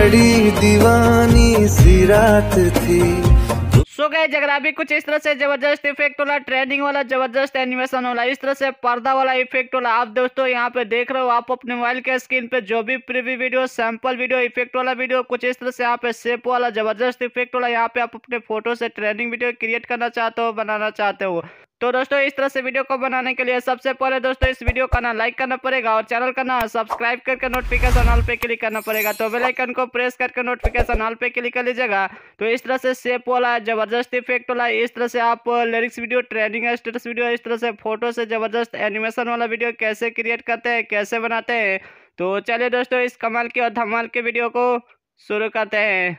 बड़ी दीवानी सी रात थी सो गए अगर अभी कुछ इस तरह से जबरदस्त इफेक्ट वाला ट्रेनिंग वाला जबरदस्त एनिमेशन वाला इस तरह से पर्दा वाला इफेक्ट वाला आप दोस्तों यहाँ पे देख रहे हो आप अपने मोबाइल के स्क्रीन पे जो भी preview video sample video effect वाला वीडियो कुछ इस तरह से यहाँ पे सेप वाला जबरदस्त इफेक्ट वाला यहाँ पे आप अपने फोटो से ट्रेनिंग वीडियो क्रिएट करना चाहते हो बनाना चाहते हो तो दोस्तों इस तरह से वीडियो को बनाने के लिए सबसे पहले दोस्तों इस वीडियो का ना लाइक करना पड़ेगा और चैनल का ना सब्सक्राइब करके नोटिफिकेशन ऑल पे क्लिक करना पड़ेगा तो बेल आइकन को प्रेस करके नोटिफिकेशन ऑल पे क्लिक कर लीजिएगा तो इस तरह से सेप वाला जबरदस्त इफेक्ट वाला इस तरह से आप lyrics video trending status video इस तरह से फोटो से जबरदस्त एनिमेशन वाला वीडियो कैसे क्रिएट करते हैं कैसे बनाते हैं तो चलिए दोस्तों इस कमाल की और धमाल के वीडियो को शुरू करते हैं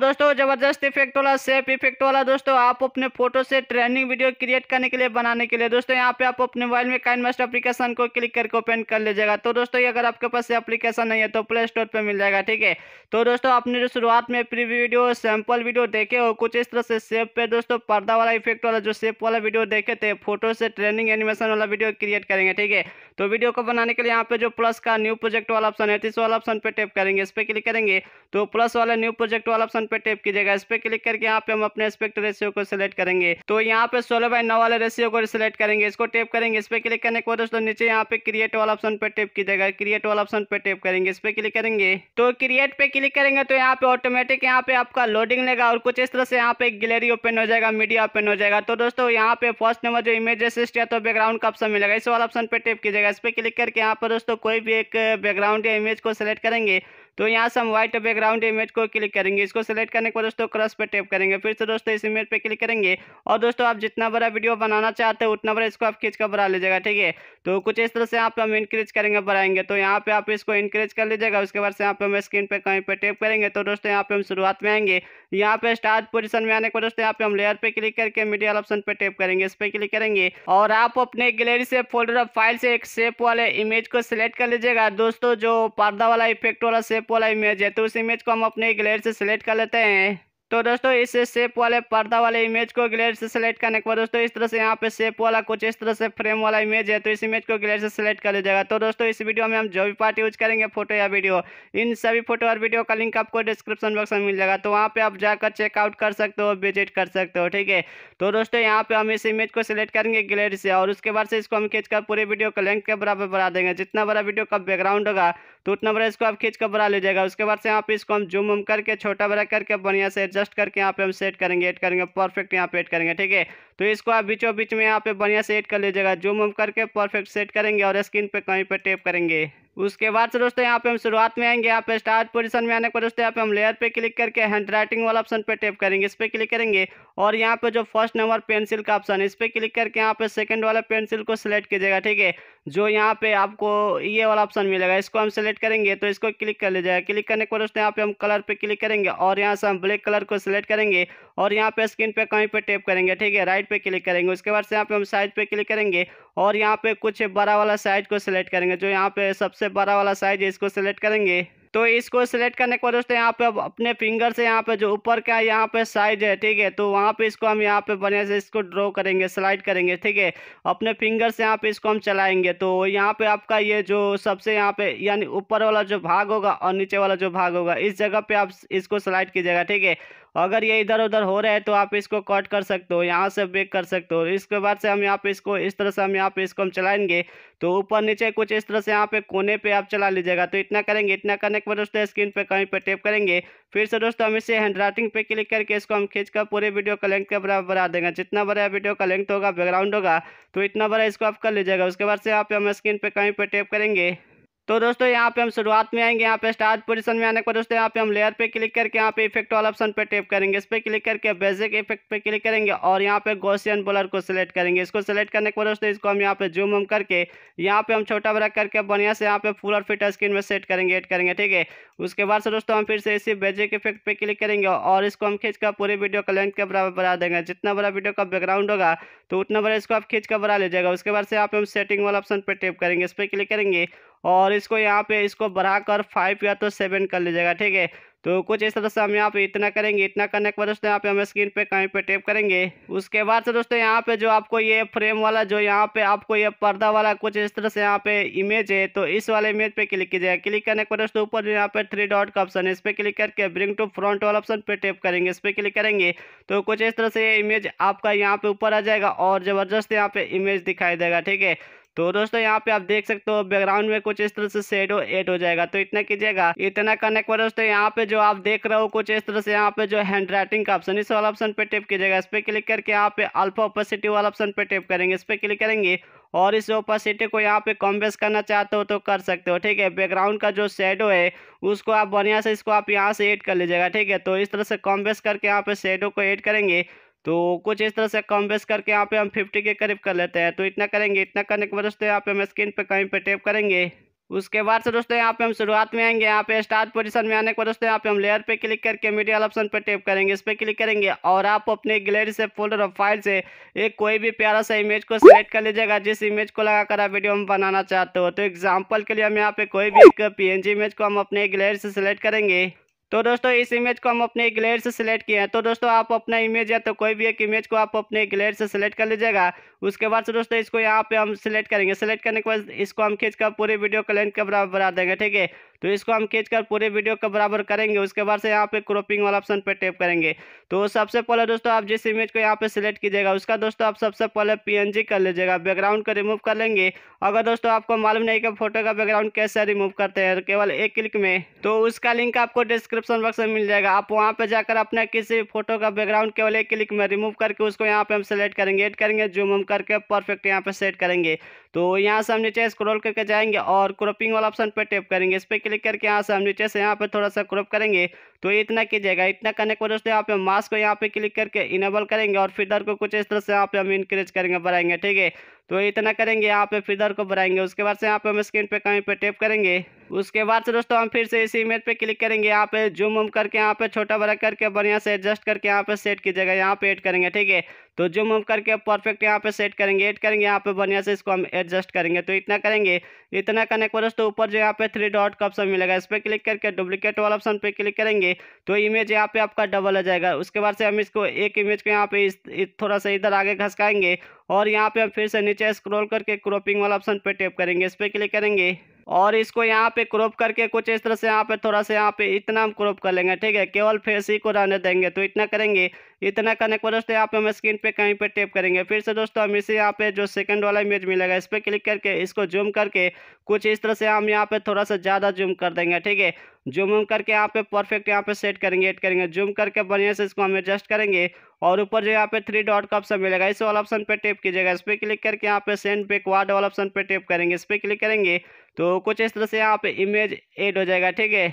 दोस्तों ज़बरदस्त इफेक्ट वाला सेफ इफेक्ट वाला दोस्तों आप अपने फोटो से ट्रेनिंग वीडियो क्रिएट करने के लिए बनाने के लिए दोस्तों यहाँ पे आप अपने मोबाइल में काइन मास्टर अपलीकेशन को क्लिक करके ओपन कर लीजिएगा तो दोस्तों ये अगर आपके पास अपलीकेशन नहीं है तो प्ले स्टोर पर मिल जाएगा ठीक है तो दोस्तों आपने जो शुरुआत में प्री वीडियो सैम्पल वीडियो देखे हो कुछ इस तरह से सेफ पे दोस्तों पर्दा वाला इफेक्ट वाला जो सेफ वाला वीडियो देखे थे फोटो से ट्रेनिंग एनिमेशन वाला वीडियो क्रिएट करेंगे ठीक है तो वीडियो को बनाने के लिए यहाँ पे जो प्लस का न्यू प्रोजेक्ट वाला ऑप्शन है तो इस वाला ऑप्शन पे टैप करेंगे इस पर क्लिक करेंगे तो प्लस वाला न्यू प्रोजेक्ट वाला ऑप्शन ऑप्शन पर टैप कीजिएगा इस पर क्लिक करके यहाँ पे हम अपने एस्पेक्ट रेशियो को सिलेक्ट करेंगे तो यहाँ पे सोलह बाई नौ वाले रेशियो को सिलेक्ट करेंगे इसको टेप करेंगे इस पर क्लिक करने के बाद दोस्तों नीचे यहाँ पे क्रिएट वाला ऑप्शन पे टेप कीजिएगा क्रिएट वाला ऑप्शन पे टेप करेंगे इस पर क्लिक करेंगे तो क्रिएट पे क्लिक करेंगे तो यहाँ पे ऑटोमेटिक यहाँ पे आपका लोडिंग लेगा और कुछ इस तरह से यहाँ पे गैलरी ओपन हो जाएगा मीडिया ओपन हो जाएगा तो दोस्तों यहाँ पे फर्स्ट नंबर जो इमेज असिस्ट या तो बैकग्राउंड का ऑप्शन मिलेगा इस वाला ऑप्शन पे टेप कीजिएगा इस पर क्लिक करके यहाँ पर दोस्तों कोई भी एक बैकग्राउंड या इमेज को सिलेक्ट करेंगे तो यहाँ से हम व्हाइट बैकग्राउंड इमेज को क्लिक करेंगे इसको सेलेक्ट करने के बाद दोस्तों क्रस पर टैप करेंगे फिर से दोस्तों इस इमेज पर क्लिक करेंगे और दोस्तों आप जितना बड़ा वीडियो बनाना चाहते हो उतना बड़ा इसको आप खींच कर बना लीजिएगा ठीक है तो कुछ इस तरह से आप हम इंक्रीज करेंगे बढ़ाएंगे तो यहाँ पे आप इसको इंक्रीज कर लीजिएगा उसके बाद से यहाँ पे हम स्क्रीन पे कहीं पे टैप करेंगे तो दोस्तों यहाँ पे हम शुरुआत में आएंगे यहाँ पे स्टार्ट पोजीशन में आने को दोस्तों यहाँ पे हम लेयर पे क्लिक करके मीडियल ऑप्शन पे टैप करेंगे इस पर क्लिक करेंगे और आप अपने गैलरी से फोल्डर फाइल से एक शेप वाले इमेज को सिलेक्ट कर लीजिएगा दोस्तों जो पर्दा वाला इफेक्ट वाला सेप पोलर इमेज है तो उस इमेज को हम अपने ग्लेयर से सिलेक्ट कर लेते हैं तो दोस्तों इस शेप वाले पर्दा वाले इमेज को ग्लेयर से सेलेक्ट करने के बाद दोस्तों इस तरह से यहाँ पे शेप वाला कुछ इस तरह से फ्रेम वाला इमेज है तो इस इमेज को ग्लेयर से सेलेक्ट कर लीजिएगा तो दोस्तों इस वीडियो में हम जो भी पार्ट यूज करेंगे फोटो या वीडियो इन सभी फोटो और वीडियो का लिंक आपको डिस्क्रिप्शन बॉक्स में मिल जाएगा तो वहाँ पर आप जाकर चेकआउट कर सकते हो विजिट कर सकते हो ठीक है तो दोस्तों यहाँ पर हम इस इमेज को सिलेक्ट करेंगे ग्लेयर से और उसके बाद से इसको हम खींच पूरे वीडियो को लेंथ के बराबर बढ़ा देंगे जितना बड़ा वीडियो का बैकग्राउंड होगा तो उतना बड़ा इसको आप खींच कर बढ़ा लीजिएगा उसके बाद से यहाँ पर इसको हम जूम उम करके छोटा बड़ा करके बढ़िया से एडजस्ट करके यहाँ पे हम सेट करेंगे एड करेंगे परफेक्ट यहाँ पे एड करेंगे ठीक है तो इसको आप बीचों बीच में यहाँ पे बढ़िया से एड कर लीजिएगा जूम हम करके परफेक्ट सेट करेंगे और स्क्रीन पे कहीं पे टेप करेंगे उसके बाद से दोस्तों यहाँ पे हम शुरुआत में आएंगे यहाँ पे स्टार्ट पोजीशन में आने पर दोस्तों यहाँ पे हम लेयर पे क्लिक करके हैंड राइटिंग वाला ऑप्शन पे टैप करेंगे इस पर क्लिक करेंगे और यहाँ पे जो फर्स्ट नंबर पेंसिल का ऑप्शन है इस पर क्लिक करके यहाँ पे सेकंड वाला पेंसिल को सिलेक्ट कीजिएगा ठीक है जो यहाँ पे आपको ये वाला ऑप्शन मिलेगा इसको हम सेलेक्ट करेंगे तो इसको क्लिक कर लीजिएगा क्लिक करने के दोस्तों यहाँ पे हम कलर पे क्लिक करेंगे और यहाँ से हम ब्लैक कलर को सिलेक्ट करेंगे और यहाँ पे स्क्रीन पे कहीं पे टैप करेंगे ठीक है राइट पे क्लिक करेंगे उसके बाद से यहाँ पे हम साइज पे क्लिक करेंगे और यहाँ पे कुछ बड़ा वाला साइज को सिलेक्ट करेंगे जो यहाँ पे सबसे सबसे बड़ा वाला साइज है इसको सेलेक्ट करेंगे तो इसको सेलेक्ट करने के बाद दोस्तों यहाँ पे अब अपने फिंगर से यहाँ पे जो ऊपर का यहाँ पे साइज है ठीक है तो वहाँ पे इसको हम यहाँ पे बने से इसको ड्रॉ करेंगे स्लाइड करेंगे ठीक है अपने फिंगर से यहाँ पे इसको हम चलाएंगे तो यहाँ पे आपका ये जो सबसे यहाँ पे यानी ऊपर वाला जो भाग होगा और नीचे वाला जो भाग होगा इस जगह पर आप इसको स्लाइड कीजिएगा ठीक है अगर ये इधर उधर हो रहा है तो आप इसको कट कर सकते हो यहाँ से ब्रेक कर सकते हो इसके बाद से हम यहाँ पे इसको इस तरह से हम यहाँ पे इसको हम चलाएंगे तो ऊपर नीचे कुछ इस तरह से यहाँ पे कोने पे आप चला लीजिएगा तो इतना करेंगे इतना करने के बाद दोस्तों स्क्रीन पे कहीं पे टेप करेंगे फिर से दोस्तों हम इसे हैंड राइटिंग पे क्लिक करके इसको हम खींच कर पूरे वीडियो का लेंथ के बराबर बढ़ा देंगे जितना बड़ा वीडियो का लेंथ होगा बैकग्राउंड होगा तो इतना बड़ा इसको आप कर लीजिएगा उसके बाद से यहाँ पे हम स्क्रीन पे कहीं पे टेप करेंगे तो दोस्तों यहाँ पे हम शुरुआत में आएंगे यहाँ पे स्टार्ट पोजिशन में आने पर दोस्तों यहाँ पे हम लेयर पे क्लिक करके यहाँ पे इफेक्ट वाला ऑप्शन पे टैप करेंगे इस पर क्लिक करके बेसिक इफेक्ट पे क्लिक करेंगे और यहाँ पे गोशियन बोलर को सिलेक्ट करेंगे इसको सिलेक्ट करने के बाद दोस्तों इसको हम यहाँ पे जूम उम करके यहाँ पे हम छोटा बड़ा करके बढ़िया से यहाँ पे फुल और फिट स्क्रीन में सेट करेंगे एड करेंगे ठीक है उसके बाद से दोस्तों हम फिर से इसी बेजिक इफेक्ट पे क्लिक करेंगे और इसको हम खींच कर पूरी वीडियो का लेंथ के बराबर बढ़ा देंगे जितना बड़ा वीडियो का बैकग्राउंड होगा तो उतना बड़ा इसको आप खींच कर बढ़ा लीजिएगा उसके बाद से यहाँ पे हम सेटिंग वाला ऑप्शन पर टैप करेंगे इस पर क्लिक करेंगे और इसको यहाँ पे इसको बढ़ाकर फाइव या तो सेवन कर लीजिएगा ठीक है तो कुछ इस तरह से हम यहाँ पे इतना करेंगे इतना करने के बाद दोस्तों यहाँ पे हम स्क्रीन पे कहीं पे टेप करेंगे उसके बाद से दोस्तों यहाँ पे जो आपको ये फ्रेम वाला जो यहाँ पे आपको ये पर्दा वाला कुछ इस तरह से यहाँ पे इमेज है तो इस वाले इमेज पे क्लिक कीजिएगा क्लिक करने के बाद दोस्तों ऊपर जो यहाँ पे थ्री डॉट का ऑप्शन है इस पर क्लिक करके ब्रिंग टू फ्रंट वाला ऑप्शन पे टेप करेंगे इस पर क्लिक करेंगे तो कुछ इस तरह से ये इमेज आपका यहाँ पे ऊपर आ जाएगा और ज़बरदस्त यहाँ पे इमेज दिखाई देगा ठीक है तो दोस्तों यहाँ पे आप देख सकते हो बैकग्राउंड में कुछ इस तरह से शेडो एड हो जाएगा तो इतना कीजिएगा इतना करने के बाद दोस्तों यहाँ पे जो आप देख रहे हो कुछ इस तरह से यहाँ पे जो हैंड राइटिंग का ऑप्शन इस वाला ऑप्शन पे टेप कीजिएगा इस पर क्लिक करके यहाँ पे अल्फा ऑपोसिटी वाला ऑप्शन पे टेप करेंगे इस पर क्लिक करेंगे और इस ओपेसिटी को यहाँ पे कॉम्बेस करना चाहते हो तो कर सकते हो ठीक है बैकग्राउंड का जो शेडो है उसको आप बढ़िया से इसको आप यहाँ से एड कर लीजिएगा ठीक है तो इस तरह से कॉम्बेस करके यहाँ पे शेडो को एड करेंगे तो कुछ इस तरह से कम बेस करके यहाँ पे हम फिफ्टी के करीब कर लेते हैं तो इतना करेंगे इतना करने के बाद दोस्तों यहाँ पे हम स्क्रीन पे कहीं पे टेप करेंगे उसके बाद से दोस्तों यहाँ पे हम शुरुआत में आएंगे यहाँ पे स्टार्ट पोजीशन में आने के बाद दोस्तों यहाँ पे हम लेयर पे क्लिक करके मीडियल ऑप्शन पे टेप करेंगे इस पर क्लिक करेंगे और आप अपने गैलरी से फोल्डर और फाइल से एक कोई भी प्यारा सा इमेज को सेलेक्ट कर लीजिएगा जिस इमेज को लगाकर आप वीडियो हम बनाना चाहते हो तो एग्जाम्पल के लिए हम यहाँ पे कोई भी एक पी इमेज को हम अपने गैलरी से सेलेक्ट करेंगे तो दोस्तों इस इमेज को हम अपने ग्लेयर से सिलेक्ट किए हैं तो दोस्तों आप अपना इमेज या तो कोई भी एक इमेज को आप अपने ग्लेयर से सिलेक्ट कर लीजिएगा उसके बाद से दोस्तों इसको यहाँ पे हम सिलेक्ट करेंगे सिलेक्ट करने के बाद इसको हम खींच कर पूरी वीडियो को लेंथ के बराबर बना देंगे ठीक है तो इसको हम खींच कर पूरे वीडियो का बराबर करेंगे उसके बाद से यहाँ पे क्रोपिंग वाला ऑप्शन पे टैप करेंगे तो सबसे पहले दोस्तों आप जिस इमेज को यहाँ पे सिलेक्ट कीजिएगा उसका दोस्तों आप सबसे पहले पी कर लीजिएगा बैकग्राउंड को रिमूव कर लेंगे अगर दोस्तों आपको मालूम नहीं कि फोटो का बैकग्राउंड कैसे रिमूव करते हैं केवल एक क्लिक में तो उसका लिंक आपको डिस्क्रिप्शन बॉक्स में मिल जाएगा आप वहाँ पर जाकर अपना किसी फोटो का बैकग्राउंड केवल एक क्लिक में रिमूव करके उसको यहाँ पे हम सिलेक्ट करेंगे एड करेंगे जूम हम करके परफेक्ट यहाँ पे सेट करेंगे तो यहाँ से हम नीचे स्क्रॉल करके जाएंगे और क्रोपिंग वाला ऑप्शन पर टैप करेंगे इस पर क्लिक करके यहाँ से हम नीचे से यहाँ पे थोड़ा सा क्रॉप करेंगे तो ये इतना कीजिएगा इतना करने के बाद दोस्तों यहाँ पे मास्क को यहाँ पे क्लिक करके इनेबल करेंगे और फिर दर को कुछ इस तरह से यहाँ पे हम इंक्रीज करेंगे बढ़ाएंगे ठीक है तो इतना करेंगे यहाँ पे फिदर को बढ़ाएंगे उसके बाद से यहाँ पे हम स्क्रीन पे कहीं पे टेप करेंगे उसके बाद से दोस्तों हम फिर से इसी इमेज पे क्लिक करेंगे यहाँ पे जूम उम करके यहाँ पे छोटा बड़ा करके बढ़िया से एडजस्ट करके यहाँ पे सेट की जगह यहाँ पे एड करेंगे ठीक है तो जूम उम करके परफेक्ट यहाँ पे सेट करेंगे एड करेंगे यहाँ पे बढ़िया से इसको हम एडजस्ट करेंगे तो इतना करेंगे इतना करने के दोस्तों ऊपर जो यहाँ पे थ्री डॉट का ऑप्शन मिलेगा इस पर क्लिक करके डुप्लीकेट वाला ऑप्शन पर क्लिक करेंगे तो इमेज यहाँ पे आपका डबल हो जाएगा उसके बाद से हम इसको एक इमेज को यहाँ पे थोड़ा सा इधर आगे घसकाएंगे और यहाँ पे हम फिर से नीचे स्क्रॉल करके क्रॉपिंग वाला ऑप्शन पे टैप करेंगे इस पर क्लिक करेंगे और इसको यहाँ पे क्रॉप करके कुछ इस तरह से यहाँ पे थोड़ा सा यहाँ पे इतना हम क्रॉप कर लेंगे ठीक है केवल फेस ही को रहने देंगे तो इतना करेंगे इतना करने के बाद दोस्तों यहाँ पे हम स्क्रीन पे कहीं पे टेप करेंगे फिर से दोस्तों हम इसे यहाँ पे जो सेकंड वाला इमेज मिलेगा इस पर क्लिक करके इसको जूम करके कुछ इस तरह से हम यहाँ पे थोड़ा सा ज़्यादा जूम कर देंगे ठीक है जूम वूम करके यहाँ पे परफेक्ट यहाँ पे सेट करेंगे एड करेंगे जूम करके बढ़िया से इसको हम एडजस्ट करेंगे और ऊपर जो यहाँ पे थ्री डॉट का ऑप्शन मिलेगा इस वाला ऑप्शन पे टेप कीजिएगा इस पर क्लिक करके यहाँ पे सेंड पे वार्ड वाला ऑप्शन पे टेप करेंगे इस पर क्लिक करेंगे तो कुछ इस तरह से यहाँ पे इमेज एड हो जाएगा ठीक है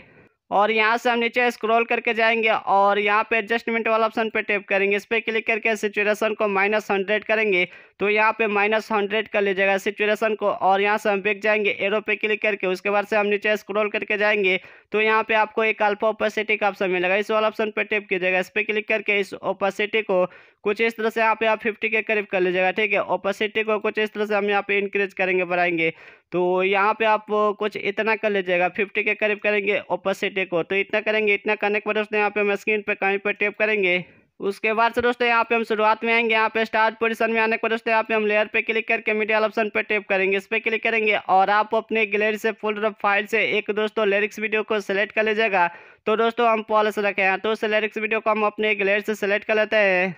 और यहाँ से हम नीचे स्क्रॉल करके जाएंगे और यहाँ पे एडजस्टमेंट वाला ऑप्शन पे टैप करेंगे इस पर क्लिक करके सिचुएशन को माइनस हंड्रेड करेंगे तो यहाँ पे माइनस हंड्रेड कर लीजिएगा सिचुएशन को और यहाँ से हम बिक जाएंगे एरो पे क्लिक करके उसके बाद से हम नीचे स्क्रॉल करके जाएंगे तो यहाँ पे आपको एक अल्फा ओपेसिटी का ऑप्शन मिलेगा इस वाला ऑप्शन पर टैप कीजिएगा इस पर क्लिक करके इस ओपेसिटी को कुछ इस तरह से यहाँ आप फिफ्टी के करीब कर लीजिएगा ठीक है ओपोसिटी को कुछ इस तरह से हम यहाँ पे इंक्रीज करेंगे बढ़ाएंगे तो यहाँ पे आप कुछ इतना कर लीजिएगा फिफ्टी के करीब करेंगे ओपोसिटी को तो इतना करेंगे इतना करने के बाद दोस्तों यहाँ पे हम स्क्रीन पर कहीं पर टेप करेंगे उसके बाद से दोस्तों यहाँ पे हम शुरुआत में आएंगे यहाँ पे स्टार्ट पोजीशन में आने को दोस्तों यहाँ पे हम लेयर पे क्लिक करके मीडिया ऑप्शन पे टैप करेंगे इस पर क्लिक करेंगे और आप अपने गैलरी से फुल फाइल से एक दोस्तों लिरिक्स वीडियो को सेलेक्ट कर लीजिएगा तो दोस्तों हम पॉलिस रखे हैं तो उस लिरिक्स वीडियो को हम अपने गैलरी से सेलेक्ट कर लेते हैं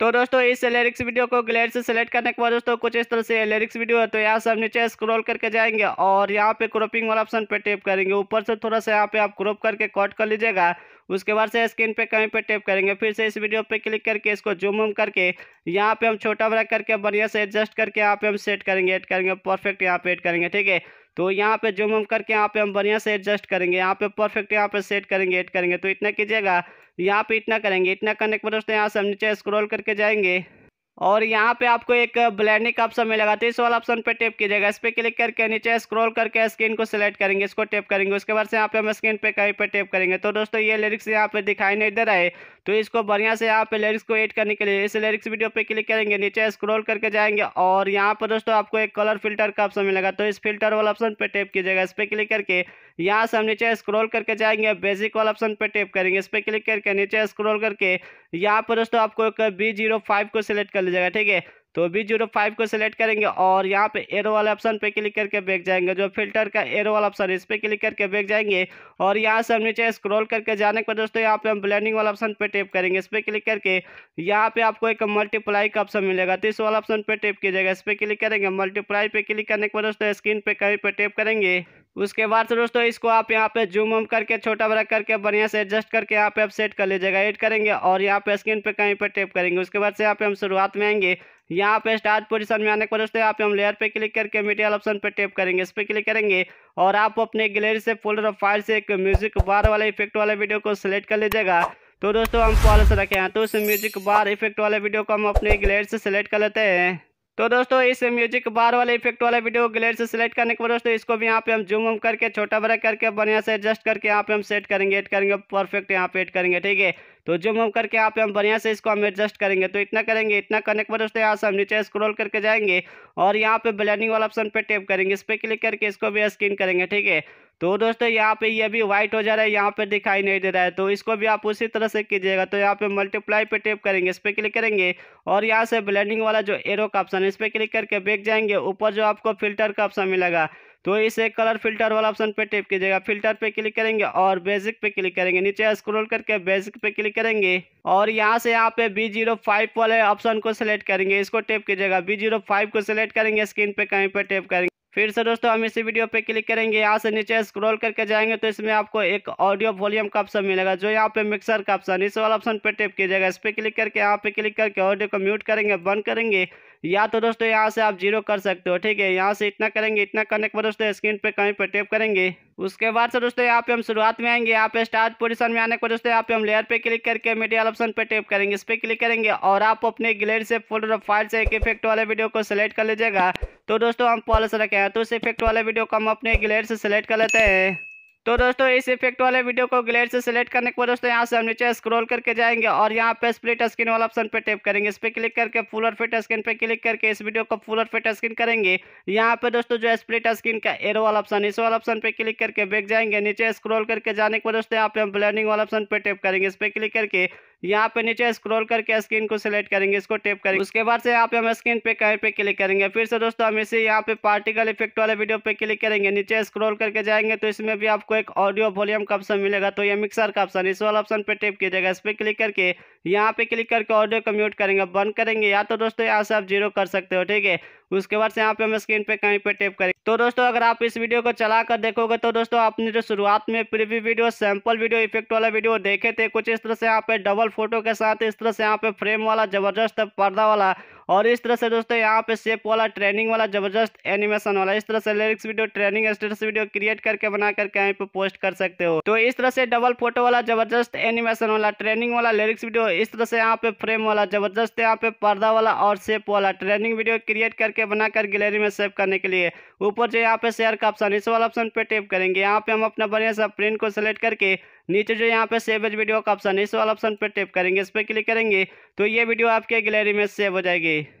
तो दोस्तों इस लिरिक्स वीडियो को ग्लेड से सेलेक्ट करने के बाद दोस्तों कुछ इस तरह से लिरिक्स वीडियो है तो यहाँ से हम नीचे स्क्रॉल करके जाएंगे और यहाँ पे क्रॉपिंग वाला ऑप्शन पे टेप करेंगे ऊपर से थोड़ा सा यहाँ पे आप क्रॉप करके कॉट कर लीजिएगा उसके बाद से स्क्रीन पे कहीं पे टैप करेंगे फिर से इस वीडियो पे क्लिक करके इसको जूम उम करके यहाँ पे हम छोटा बड़ा करके बढ़िया से एडजस्ट करके यहाँ पे हम सेट करेंगे ऐड करेंगे परफेक्ट यहाँ पे ऐड करेंगे ठीक है तो यहाँ पे जूम उम करके यहाँ पे हम बढ़िया से एडजस्ट करेंगे यहाँ पे परफेक्ट यहाँ पे सेट करेंगे ऐड करेंगे तो इतना कीजिएगा यहाँ पे इतना करेंगे इतना करने के बाद दोस्तों यहाँ से हम नीचे स्क्रॉल करके जाएंगे और यहाँ पे आपको एक ब्लैंडिंग ऑप्शन मिलेगा तो इस वाला ऑप्शन पे टैप कीजिएगा इस पर क्लिक करके नीचे स्क्रॉल करके स्क्रीन को सिलेक्ट करेंगे इसको टैप करेंगे उसके बाद से यहाँ पे हम स्क्रीन पे कहीं पे टैप करेंगे तो दोस्तों ये लिरिक्स यहाँ पे दिखाई नहीं दे रहा है तो इसको बढ़िया से यहाँ पे लिरिक्स को एड करने के लिए इस लिरिक्स वीडियो पर क्लिक करेंगे नीचे स्क्रोल करके जाएंगे और यहाँ पर दोस्तों आपको एक कलर फिल्टर का ऑप्शन मिलेगा तो इस फिल्टर वाला ऑप्शन पर टैप कीजिएगा इस पर क्लिक करके यहाँ से हम नीचे स्क्रॉल करके जाएंगे बेसिक वाल ऑप्शन पर टेप करेंगे इस पर क्लिक करके नीचे स्क्रॉल करके यहाँ पर दोस्तों आपको एक बी जीरो फाइव को सिलेक्ट कर लीजिएगा ठीक है तो बी जीरो फाइव को सिलेक्ट करेंगे और यहाँ पे एरो वाले ऑप्शन पे क्लिक करके बैक जाएंगे जो फिल्टर का एरो वाला ऑप्शन इस पर क्लिक करके बैक जाएंगे और यहाँ से हम नीचे स्क्रॉल करके जाने पर दोस्तों यहाँ पे हम ब्लैंडिंग वाला ऑप्शन पे टेप करेंगे इस पर क्लिक करके यहाँ पे आपको एक मल्टीप्लाई का ऑप्शन मिलेगा तो इस वाला ऑप्शन पर टेप कीजिएगा इस पर क्लिक करेंगे मल्टीप्लाई पे क्लिक करने के बाद दोस्तों स्क्रीन पर कहीं पर टेप करेंगे उसके बाद से दोस्तों इसको आप यहाँ पे जूम वूम करके छोटा बड़ा करके बढ़िया से एडजस्ट करके यहाँ पे आप सेट कर लीजिएगा एड करेंगे और यहाँ पे स्क्रीन पे कहीं पे टेप करेंगे उसके बाद से यहाँ पे हम शुरुआत में आएंगे यहाँ पे स्टार्ट पोजीशन में आने के बाद दोस्तों यहाँ पे हम लेयर पे क्लिक करके मीडियल ऑप्शन पे टैप करेंगे इस पर क्लिक करेंगे और आप अपने गैलरी से फोल्डर ऑफ फाइल से एक म्यूजिक बार वाले इफेक्ट वाले वीडियो को सिलेक्ट कर लीजिएगा तो दोस्तों हम पॉलिस रखें रखे हैं तो उस म्यूजिक बार इफेक्ट वाले वीडियो को हम अपने गैलरी से सिलेक्ट कर लेते हैं तो दोस्तों इस म्यूजिक बार वाले इफेक्ट वाले वीडियो ग्लेयर से सिलेक्ट करने के बाद दोस्तों इसको भी यहाँ पे हम जूम उम करके छोटा बड़ा करके बढ़िया से एडजस्ट करके यहाँ पे हम सेट करेंगे एड करेंगे परफेक्ट यहाँ पे एड करेंगे ठीक है तो जूम उम करके यहाँ पे हम बढ़िया से इसको हम एडजस्ट करेंगे तो इतना करेंगे इतना करने के बाद दोस्तों यहाँ से हम नीचे स्क्रोल करके जाएंगे और यहाँ पे ब्लैंडिंग वाला ऑप्शन पर टेप करेंगे इस पर क्लिक करके इसको भी स्किन करेंगे ठीक है तो दोस्तों यहाँ पे ये भी व्हाइट हो जा रहा है यहाँ पे दिखाई नहीं दे रहा है तो इसको भी आप उसी तरह से कीजिएगा तो यहाँ पे मल्टीप्लाई पे टेप करेंगे इस पर क्लिक करेंगे और यहाँ से ब्लेंडिंग वाला जो एरो का ऑप्शन है इस पर क्लिक करके बेच जाएंगे ऊपर जो आपको फिल्टर का ऑप्शन मिलेगा तो इसे कलर फिल्टर वाला ऑप्शन पे टेप कीजिएगा फिल्टर पे क्लिक करेंगे और बेसिक पे क्लिक करेंगे नीचे स्क्रॉल करके बेसिक पे क्लिक करेंगे और यहाँ से यहाँ पे बी जीरो फाइव वाले ऑप्शन को सिलेक्ट करेंगे इसको टेप कीजिएगा बी जीरो फाइव को सिलेक्ट करेंगे स्क्रीन पे कहीं पे टेप करेंगे फिर से दोस्तों हम इसी वीडियो पे क्लिक करेंगे यहाँ से नीचे स्क्रॉल करके जाएंगे तो इसमें आपको एक ऑडियो वॉल्यूम का ऑप्शन मिलेगा जो यहाँ पे मिक्सर का ऑप्शन इस वाला ऑप्शन पे टैप कीजिएगा इस पर क्लिक करके यहाँ पे क्लिक करके ऑडियो को म्यूट करेंगे बंद करेंगे या तो दोस्तों यहाँ से आप जीरो कर सकते हो ठीक है यहाँ से इतना करेंगे इतना करने के बाद दोस्तों स्क्रीन पे कहीं पर टेप करेंगे उसके बाद से दोस्तों यहाँ पे हम शुरुआत में आएंगे यहाँ पे स्टार्ट पोजीशन में आने को दोस्तों यहाँ पे हम लेयर पे क्लिक करके मीडियल ऑप्शन पे टेप करेंगे इस पर क्लिक करेंगे और आप अपने ग्लेड से फोटो फाइल से एक इफेक्ट वाले वीडियो को सिलेक्ट कर लीजिएगा तो दोस्तों हम पॉलिस रखे हैं तो इस इफेक्ट वाले वीडियो को हम अपने ग्लेड से सिलेक्ट कर लेते हैं तो दोस्तों इस इफेक्ट वाले वीडियो को ग्लेड से सेलेक्ट करने के बाद दोस्तों यहाँ से हम नीचे स्क्रॉल करके जाएंगे और यहाँ पे स्प्लिट स्क्रीन वाला ऑप्शन पे टैप करेंगे इस पर क्लिक करके फुल और फिट स्क्रीन पे क्लिक करके इस वीडियो को फुल और फिट स्क्रीन करेंगे यहाँ पे दोस्तों जो स्प्लिट स्क्रीन का एरो वाला ऑप्शन इस वाला ऑप्शन पे क्लिक करके बैक जाएंगे नीचे स्क्रॉल करके जाने के बाद दोस्तों यहाँ पे हम ब्लैंडिंग वाला ऑप्शन पे टैप करेंगे इस पर क्लिक करके यहाँ पे नीचे स्क्रॉल करके स्क्रीन को सिलेक्ट करेंगे इसको टेप करेंगे उसके बाद से यहाँ पे हम स्क्रीन पे कहीं पे क्लिक करेंगे फिर से दोस्तों हम इसे यहाँ पे पार्टिकल इफेक्ट वाले वीडियो पे क्लिक करेंगे नीचे स्क्रॉल करके जाएंगे तो इसमें भी आपको एक ऑडियो वॉल्यूम का ऑप्शन मिलेगा तो ये मिक्सर का ऑप्शन इस वाला ऑप्शन पे टेप कीजिएगा इस पर क्लिक करके यहाँ पे क्लिक करके ऑडियो को म्यूट करेंगे बंद करेंगे या तो दोस्तों यहाँ से आप जीरो कर सकते हो ठीक है उसके बाद से यहाँ पे हम स्क्रीन पे कहीं पे टेप करेंगे तो दोस्तों अगर आप इस वीडियो को चला कर देखोगे तो दोस्तों आपने जो शुरुआत में preview video sample video effect वाला वीडियो देखे थे कुछ इस तरह से यहाँ पे डबल फोटो के साथ इस तरह से यहाँ पे फ्रेम वाला जबरदस्त पर्दा वाला और इस तरह से दोस्तों यहाँ पे सेप वाला ट्रेनिंग वाला जबरदस्त एनिमेशन वाला इस तरह से lyrics video trending status video create करके बना करके यहाँ पे पोस्ट कर सकते हो तो इस तरह से डबल फोटो वाला जबरदस्त एनिमेशन वाला ट्रेनिंग वाला लिरिक्स वीडियो इस तरह से यहाँ पे फ्रेम वाला जबरदस्त यहाँ पे पर्दा वाला और सेप वाला ट्रेनिंग वीडियो क्रिएट करके बनाकर गैलरी में सेव करने के लिए ऊपर जो यहाँ पे शेयर का ऑप्शन इस वाला ऑप्शन पे टेप करेंगे यहाँ पे हम अपना बढ़िया सा प्रिंट को सेलेक्ट करके नीचे जो यहाँ पे सेव एज वीडियो का ऑप्शन इस वाला ऑप्शन पे टेप करेंगे इस पर क्लिक करेंगे तो ये वीडियो आपके गैलरी में सेव हो जाएगी Hey